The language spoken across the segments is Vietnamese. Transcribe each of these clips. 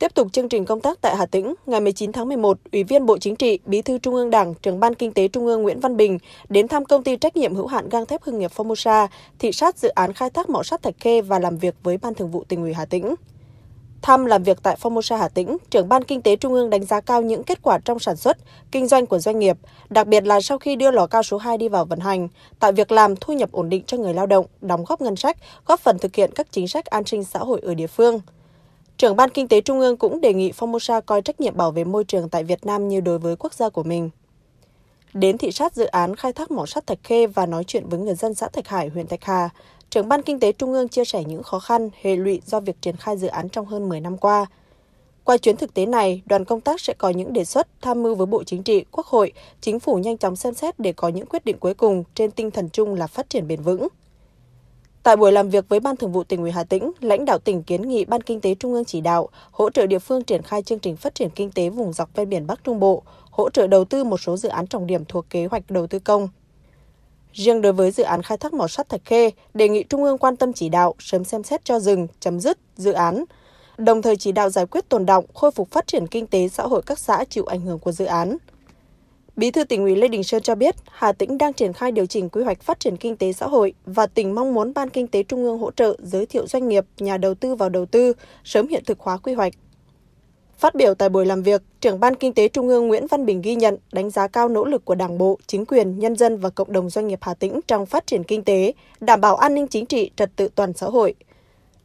Tiếp tục chương trình công tác tại Hà Tĩnh, ngày 19 tháng 11, Ủy viên Bộ Chính trị, Bí thư Trung ương Đảng, Trưởng ban Kinh tế Trung ương Nguyễn Văn Bình đến thăm công ty trách nhiệm hữu hạn gang thép Hưng nghiệp Formosa, thị sát dự án khai thác mỏ sắt Thạch Khê và làm việc với Ban Thường vụ Tỉnh ủy Hà Tĩnh. Thăm làm việc tại Formosa Hà Tĩnh, trưởng ban kinh tế trung ương đánh giá cao những kết quả trong sản xuất, kinh doanh của doanh nghiệp, đặc biệt là sau khi đưa lò cao số 2 đi vào vận hành, tạo việc làm thu nhập ổn định cho người lao động, đóng góp ngân sách, góp phần thực hiện các chính sách an sinh xã hội ở địa phương. Trưởng ban Kinh tế Trung ương cũng đề nghị Formosa coi trách nhiệm bảo vệ môi trường tại Việt Nam như đối với quốc gia của mình. Đến thị sát dự án khai thác mỏ sắt Thạch Khê và nói chuyện với người dân xã Thạch Hải, huyện Thạch Hà, trưởng ban Kinh tế Trung ương chia sẻ những khó khăn, hệ lụy do việc triển khai dự án trong hơn 10 năm qua. Qua chuyến thực tế này, đoàn công tác sẽ có những đề xuất tham mưu với Bộ Chính trị, Quốc hội, Chính phủ nhanh chóng xem xét để có những quyết định cuối cùng trên tinh thần chung là phát triển bền vững. Tại buổi làm việc với Ban Thường vụ tỉnh ủy Hà Tĩnh, lãnh đạo tỉnh kiến nghị Ban Kinh tế Trung ương chỉ đạo hỗ trợ địa phương triển khai chương trình phát triển kinh tế vùng dọc ven biển Bắc Trung Bộ, hỗ trợ đầu tư một số dự án trọng điểm thuộc kế hoạch đầu tư công. Riêng đối với dự án khai thác mỏ sắt Thạch Khê, đề nghị Trung ương quan tâm chỉ đạo sớm xem xét cho dừng, chấm dứt dự án, đồng thời chỉ đạo giải quyết tồn động, khôi phục phát triển kinh tế xã hội các xã chịu ảnh hưởng của dự án. Bí thư tỉnh ủy Lê Đình Sơn cho biết, Hà Tĩnh đang triển khai điều chỉnh quy hoạch phát triển kinh tế xã hội và tỉnh mong muốn Ban Kinh tế Trung ương hỗ trợ giới thiệu doanh nghiệp, nhà đầu tư vào đầu tư, sớm hiện thực hóa quy hoạch. Phát biểu tại buổi làm việc, trưởng Ban Kinh tế Trung ương Nguyễn Văn Bình ghi nhận, đánh giá cao nỗ lực của Đảng bộ, chính quyền, nhân dân và cộng đồng doanh nghiệp Hà Tĩnh trong phát triển kinh tế, đảm bảo an ninh chính trị, trật tự toàn xã hội –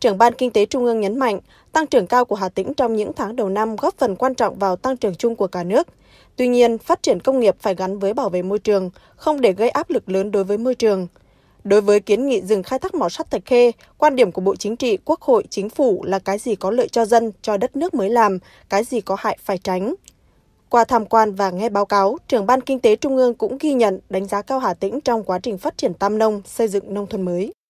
trưởng Ban Kinh tế Trung ương nhấn mạnh, tăng trưởng cao của Hà Tĩnh trong những tháng đầu năm góp phần quan trọng vào tăng trưởng chung của cả nước. Tuy nhiên, phát triển công nghiệp phải gắn với bảo vệ môi trường, không để gây áp lực lớn đối với môi trường. Đối với kiến nghị dừng khai thác mỏ sắt Thạch Khê, quan điểm của Bộ Chính trị, Quốc hội, Chính phủ là cái gì có lợi cho dân, cho đất nước mới làm, cái gì có hại phải tránh. Qua tham quan và nghe báo cáo, trưởng Ban Kinh tế Trung ương cũng ghi nhận đánh giá cao Hà Tĩnh trong quá trình phát triển tam nông, xây dựng nông thôn mới.